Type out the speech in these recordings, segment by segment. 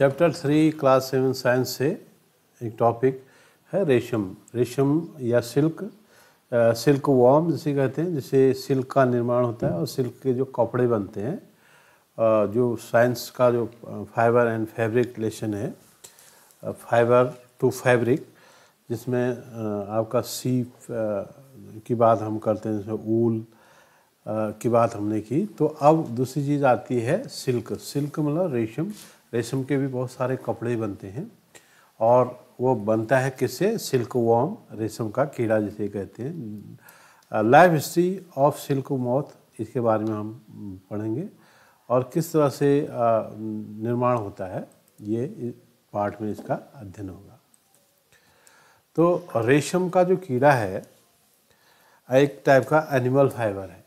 chapter three class seven science से एक topic है रेशम रेशम या सिल्क सिल्क वॉर्म जिसे कहते हैं जिसे सिल्क का निर्माण होता है और सिल्क के जो कपड़े बनते हैं जो साइंस का जो फाइबर एंड फैब्रिक रिलेशन है फाइबर टू फैब्रिक जिसमें आपका सी की बात हम करते हैं जैसे ऊल की बात हमने की तो अब दूसरी चीज़ आती है सिल्क सिल्क मतलब रेशम रेशम के भी बहुत सारे कपड़े बनते हैं और वो बनता है किससे सिल्क वॉम रेशम का कीड़ा जिसे कहते हैं लाइफ हिस्ट्री ऑफ सिल्क मौत इसके बारे में हम पढ़ेंगे और किस तरह से निर्माण होता है ये पार्ट में इसका अध्ययन होगा तो रेशम का जो कीड़ा है एक टाइप का एनिमल फाइबर है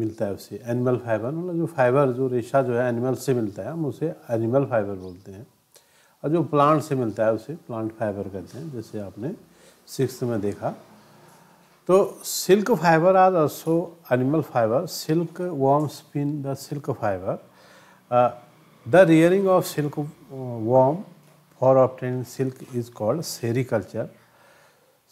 मिलता है उसे एनिमल फाइबर मतलब जो फाइबर जो रेशा जो है एनिमल से मिलता है हम उसे एनिमल फाइबर बोलते हैं और जो प्लांट से मिलता है उसे प्लांट फाइबर कहते हैं जैसे आपने सिक्स में देखा तो सिल्क फाइबर आज also animal fibre silkworm spin the silk fibre the rearing of silkworm for obtain silk is called sericulture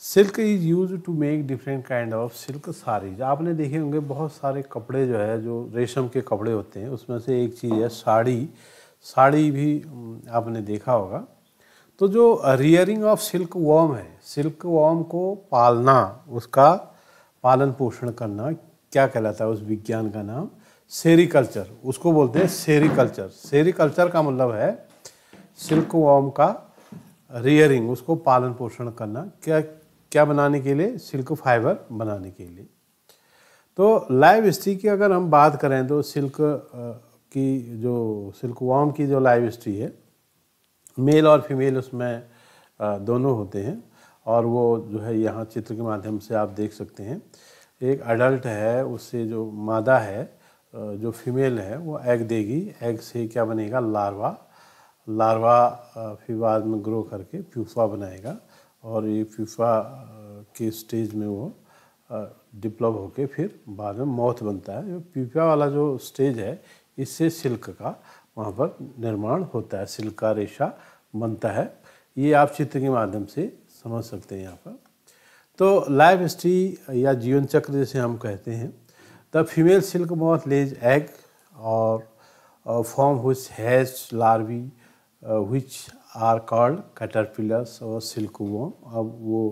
silk is used to make different kind of silk saris आपने देखे होंगे बहुत सारे कपड़े जो है जो रेशम के कपड़े होते हैं उसमें से एक चीज़ है साड़ी साड़ी भी आपने देखा होगा तो जो रियरिंग ऑफ सिल्क वॉम है सिल्क वॉम को पालना उसका पालन पोषण करना क्या कहलाता है उस विज्ञान का नाम सेरिकल्चर उसको बोलते हैं सेरिकल्चर सेरिकल्चर का मतलब है सिल्क वॉम का रियरिंग उसको पालन पोषण करना क्या क्या बनाने के लिए सिल्क फाइबर बनाने के लिए तो लाइव हिस्ट्री की अगर हम बात करें तो सिल्क की जो सिल्क वॉर्म की जो लाइव हिस्ट्री है मेल और फीमेल उसमें दोनों होते हैं और वो जो है यहाँ चित्र के माध्यम से आप देख सकते हैं एक अडल्ट है उससे जो मादा है जो फीमेल है वो एग देगी एग से क्या बनेगा लार्वा लार्वा फिर बाद में ग्रो करके प्यूफा बनाएगा और ये फीफा के स्टेज में वो डिप्लॉप होके फिर बाद में मौत बनता है जो पीपा वाला जो स्टेज है इससे सिल्क का वहाँ पर निर्माण होता है सिल्क का रेशा बनता है ये आप चित्र के माध्यम से समझ सकते हैं यहाँ पर तो लाइफ हिस्ट्री या जीवन चक्र जैसे हम कहते हैं the female silk moth lays egg और from which hatch larvae Uh, which are called caterpillars or silkworm अब वो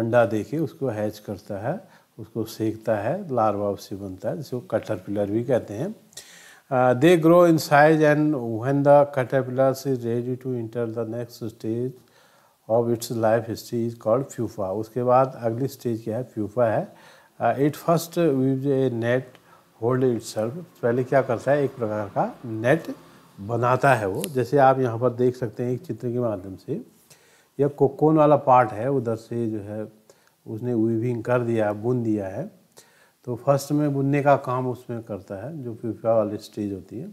अंडा दे के उसको हैच करता है उसको सेकता है लार्वा उससे बनता है जिसको कटरपिलर भी कहते हैं they grow in size and when the caterpillars is ready to enter the next stage of its life history is called pupa उसके बाद अगली स्टेज क्या है फ्यूफा है it first use a net hold it पहले क्या करता है एक प्रकार का नेट बनाता है वो जैसे आप यहाँ पर देख सकते हैं एक चित्र के माध्यम से यह कोकोन वाला पार्ट है उधर से जो है उसने वीविंग कर दिया बुन दिया है तो फर्स्ट में बुनने का काम उसमें करता है जो प्यूपा वाली स्टेज होती है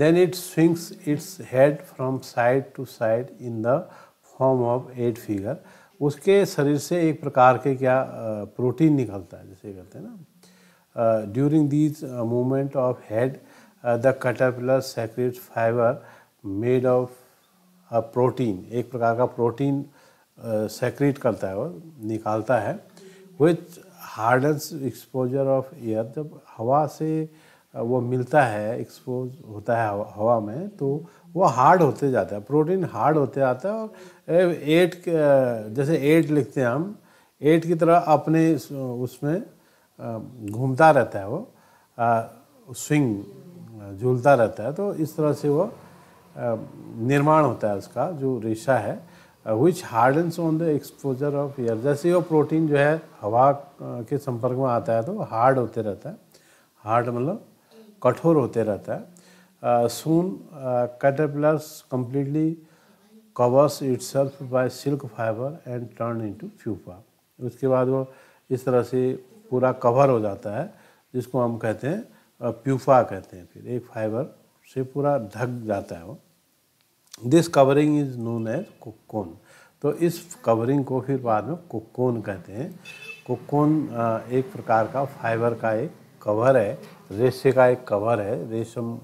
then it swings its head from side to side in the form of eight figure उसके शरीर से एक प्रकार के क्या प्रोटीन निकलता है जैसे कहते हैं ना during these movement of head the caterpillar secrete fibre made of protein एक प्रकार का प्रोटीन सेक्रेट uh, करता है वो निकालता है with hardens exposure of air जब हवा से uh, वो मिलता है एक्सपोज होता है हवा में तो वो हार्ड होते जाता है प्रोटीन हार्ड होते जाता है और एट uh, जैसे एट लिखते हैं हम एट की तरह अपने उसमें घूमता रहता है वो स्विंग झूलता रहता है तो इस तरह से वो निर्माण होता है उसका जो रेशा है which hardens on the exposure of air जैसे वो प्रोटीन जो है हवा के संपर्क में आता है तो हार्ड होते रहता है हार्ड मतलब कठोर होते रहता है soon caterpillars completely covers itself by silk fibre and turn to pupa उसके बाद वो इस तरह से पूरा कवर हो जाता है जिसको हम कहते हैं प्यूफा कहते हैं फिर एक फाइबर से पूरा ढक जाता है वो this covering is known as cocoon तो इस कवरिंग को फिर बाद में कोकोन कहते हैं कोकोन एक प्रकार का फाइबर का एक कवर है रेशे का एक कवर है रेशम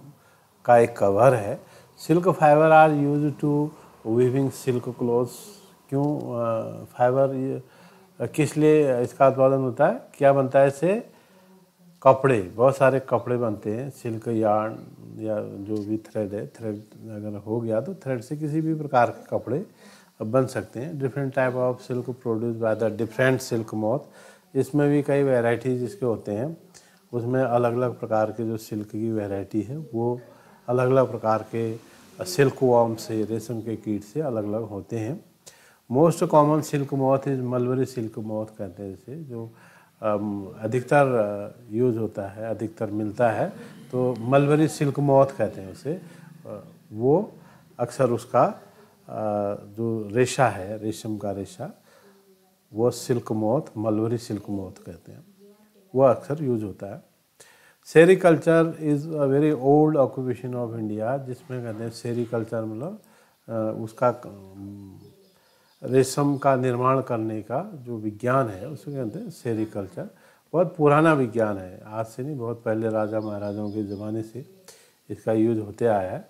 का एक कवर है silk fibre are used to weaving silk clothes क्यों फाइबर किस लिए इसका उत्पादन होता है क्या बनता है इसे कपड़े बहुत सारे कपड़े बनते हैं सिल्क यार्न या जो भी थ्रेड है थ्रेड अगर हो गया तो थ्रेड से किसी भी प्रकार के कपड़े बन सकते हैं different type of silk produce by the different silk moth इसमें भी कई वेराइटीज़ इसके होते हैं उसमें अलग अलग प्रकार के जो सिल्क की वेराइटी है वो अलग अलग प्रकार के सिल्क वॉम से रेशम के कीट से अलग अलग होते हैं most common silk moth is mulberry silk moth कहते हैं जैसे जो अधिकतर यूज होता है अधिकतर मिलता है तो मलबरी सिल्क मौत कहते हैं उसे वो अक्सर उसका जो रेशा है रेशम का रेशा वो सिल्क मौत मलबरी सिल्क मौत कहते हैं वो अक्सर यूज होता है sericulture is a very old occupation of India जिसमें कहते हैं सेरीकल्चर मतलब उसका रेशम का निर्माण करने का जो विज्ञान है उसको कहते हैं सेरिकल्चर बहुत पुराना विज्ञान है आज से नहीं बहुत पहले राजा महाराजाओं के ज़माने से इसका यूज होते आया है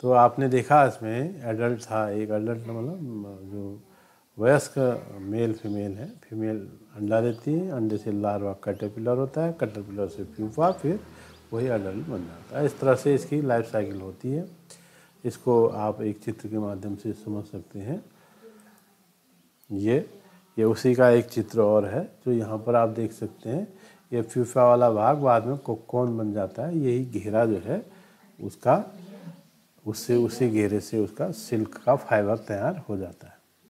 तो आपने देखा इसमें एडल्ट था एक एडल्ट मतलब जो वयस्क मेल फीमेल है फीमेल अंडा देती है अंडे से लार्वा कटरपिलर होता है कटरपिलर से प्यूफा फिर वही अडल्ट बन जाता है इस तरह से इसकी लाइफ साइकिल होती है इसको आप एक चित्र के माध्यम से समझ सकते हैं ये ये उसी का एक चित्र और है जो यहाँ पर आप देख सकते हैं ये फ्यूफा वाला भाग बाद में कोकोन बन जाता है यही घेरा जो है उसका उससे उसी घेरे से उसका सिल्क का फाइबर तैयार हो जाता है